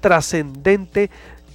trascendente.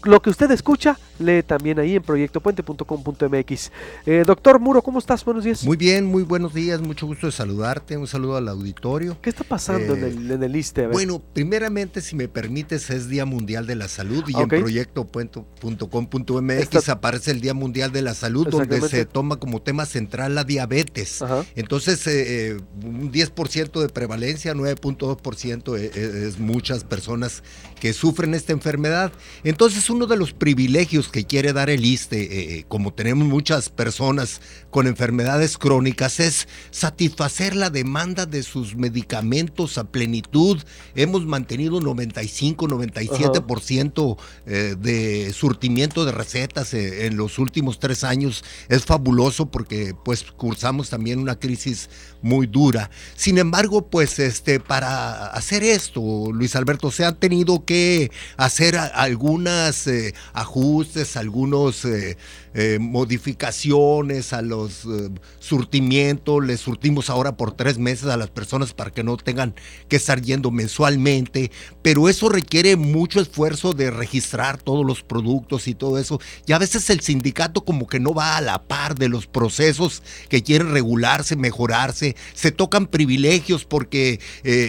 Lo que usted escucha lee también ahí en proyectopuente.com.mx. Eh, doctor Muro, ¿cómo estás? Buenos días. Muy bien, muy buenos días, mucho gusto de saludarte, un saludo al auditorio. ¿Qué está pasando en, eh, el, en Bueno, primeramente, si me permites, es Día Mundial de la Salud y en proyectopuente.com.mx aparece el Día Mundial de la Salud, donde se toma como tema central la diabetes. Entonces, eh, un 10% de prevalencia, 9.2% es, es muchas personas que sufren esta enfermedad. Entonces, uno de los privilegios que quiere dar el ISTE, eh, eh, como tenemos muchas personas con enfermedades crónicas, es satisfacer la demanda de sus medicamentos a plenitud. Hemos mantenido 95, 97% eh, de surtimiento de recetas en los últimos tres años. Es fabuloso porque pues cursamos también una crisis muy dura. Sin embargo, pues este, para hacer esto, Luis Alberto, se han tenido que hacer algunos algunas ajustes algunos algunas eh, eh, modificaciones a los eh, surtimientos, les surtimos ahora por tres meses a las personas para que no tengan que estar yendo mensualmente, pero eso requiere mucho esfuerzo de registrar todos los productos y todo eso, y a veces el sindicato como que no va a la par de los procesos que quieren regularse, mejorarse, se tocan privilegios porque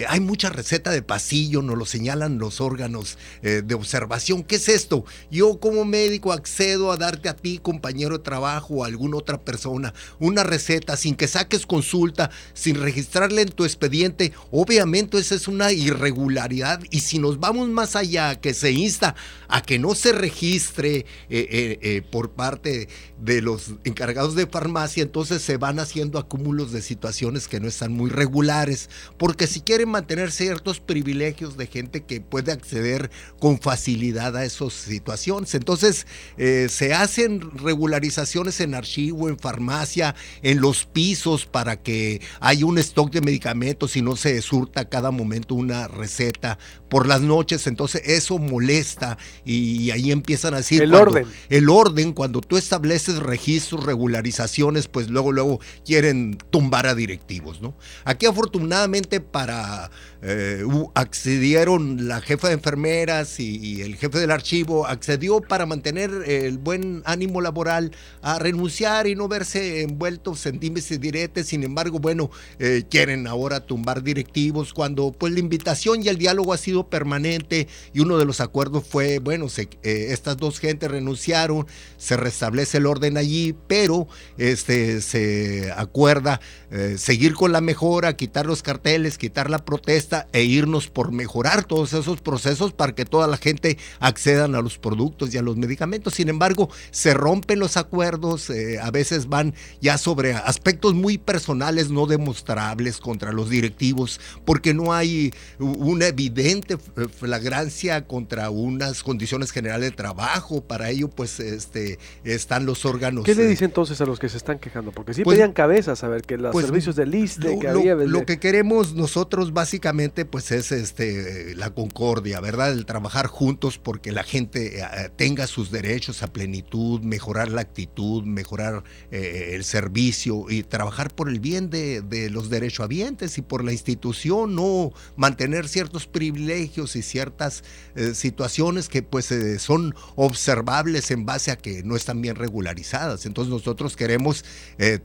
hay mucha receta de pasillo, nos lo señalan los órganos de observación, ¿qué es esto? Yo como me accedo a darte a ti, compañero de trabajo o alguna otra persona, una receta sin que saques consulta, sin registrarle en tu expediente, obviamente esa es una irregularidad. Y si nos vamos más allá, que se insta a que no se registre eh, eh, eh, por parte de los encargados de farmacia, entonces se van haciendo acúmulos de situaciones que no están muy regulares, porque si quieren mantener ciertos privilegios de gente que puede acceder con facilidad a esas situaciones. Entonces, eh, se hacen regularizaciones en archivo, en farmacia, en los pisos para que haya un stock de medicamentos y no se surta cada momento una receta por las noches. Entonces eso molesta y, ahí empiezan a decir... El orden. El orden, cuando tú estableces registros, regularizaciones, pues luego, luego quieren tumbar a directivos, ¿no? Aquí afortunadamente para... Eh, accedieron la jefa de enfermeras y el jefe del archivo, accedió para mantener Tener el buen ánimo laboral, a renunciar y no verse envueltos en dimes y diretes. Sin embargo, bueno, eh, quieren ahora tumbar directivos cuando pues la invitación y el diálogo ha sido permanente y uno de los acuerdos fue, bueno, eh, estas dos gentes renunciaron, se restablece el orden allí, pero este, se acuerda eh, seguir con la mejora, quitar los carteles, quitar la protesta e irnos por mejorar todos esos procesos para que toda la gente accedan a los productos y a los medicamentos sin embargo, se rompen los acuerdos, eh, a veces van ya sobre aspectos muy personales no demostrables contra los directivos, porque no hay una evidente eh, flagrancia contra unas condiciones generales de trabajo. Para ello, pues este, están los órganos. ¿Qué le eh, dice entonces a los que se están quejando? Porque sí pues, cabezas a ver que los pues, servicios de lista que había. Lo que queremos nosotros básicamente pues es este la concordia, ¿verdad? El trabajar juntos porque la gente tenga sus derechos a plenitud, mejorar la actitud, mejorar eh, eh, el servicio y trabajar por el bien de, los derechohabientes y por la institución, no mantener ciertos privilegios y ciertas eh, situaciones que pues son observables en base a que no están bien regularizadas. Entonces nosotros queremos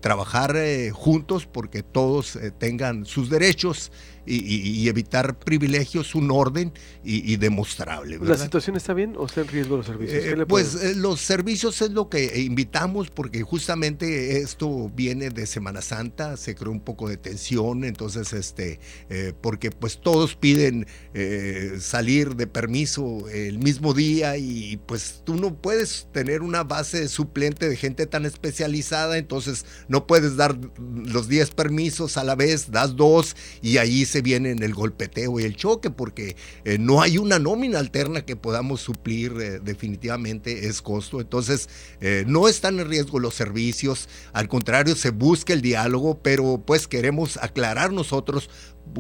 trabajar juntos porque todos tengan sus derechos y, evitar privilegios, un orden y, demostrable. ¿La situación está bien o está en riesgo los servicios? Eh, pues eh, los servicios es lo que invitamos porque justamente esto viene de Semana Santa, se creó un poco de tensión, entonces este, eh, porque pues todos piden salir de permiso el mismo día y pues tú no puedes tener una base suplente de gente tan especializada, entonces no puedes dar los 10 permisos a la vez, das dos y ahí se vienen en el golpeteo y el choque, porque eh, no hay una nómina alterna que podamos suplir, eh, definitivamente es costo. Entonces, eh, no están en riesgo los servicios, al contrario, se busca el diálogo, pero pues queremos aclarar nosotros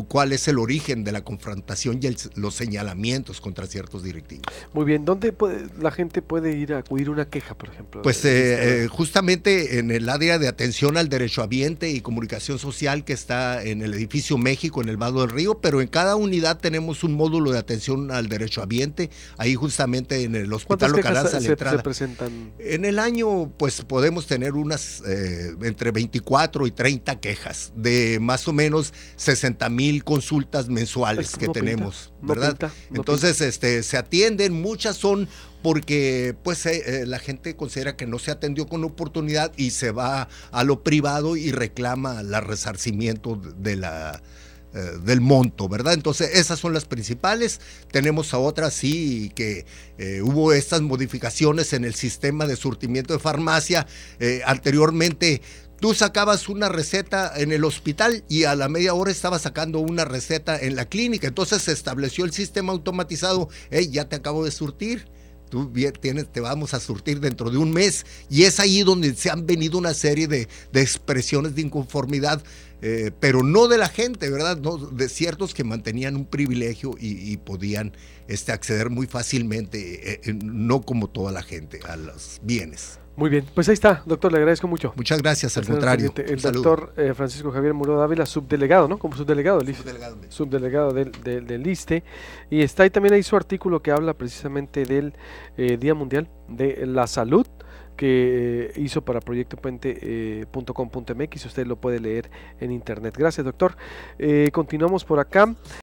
cuál es el origen de la confrontación y los señalamientos contra ciertos directivos. Muy bien, ¿dónde la gente puede ir a acudir una queja, por ejemplo? Pues eh, este eh, justamente en el área de atención al derecho ambiente y comunicación social que está en el edificio México, en el Vado del Río, pero en cada unidad tenemos un módulo de atención al derecho ambiente, ahí justamente en el Hospital Ocaranza, se, se presentan? En el año, pues podemos tener unas eh, entre 24 y 30 quejas de más o menos 60 mil mil consultas mensuales que tenemos, ¿verdad? Entonces, este, se atienden, muchas son porque pues eh, eh, la gente considera que no se atendió con oportunidad y se va a lo privado y reclama el resarcimiento de la, eh, del monto, ¿verdad? Entonces, esas son las principales. Tenemos a otras, sí, que hubo estas modificaciones en el sistema de surtimiento de farmacia. anteriormente Tú sacabas una receta en el hospital y a la media hora estabas sacando una receta en la clínica. Entonces se estableció el sistema automatizado. Eh, ya te acabo de surtir tú tienes, te vamos a surtir dentro de un mes. Y es ahí donde se han venido una serie de, de expresiones de inconformidad eh, pero no de la gente, ¿verdad? No, de ciertos que mantenían un privilegio y, podían este, acceder muy fácilmente, eh, eh, no como toda la gente, a los bienes. Muy bien, pues ahí está, doctor, le agradezco mucho. Muchas gracias, al contrario. El, doctor Francisco Javier Muro Dávila, subdelegado, ¿no? Como subdelegado del e. e. Subdelegado, del, del, ISTE. Y está ahí también ahí su artículo que habla precisamente del Día Mundial de la Salud que eh, hizo para proyectopuente.com.mx. Eh, usted lo puede leer en internet. Gracias, doctor. Eh, continuamos por acá.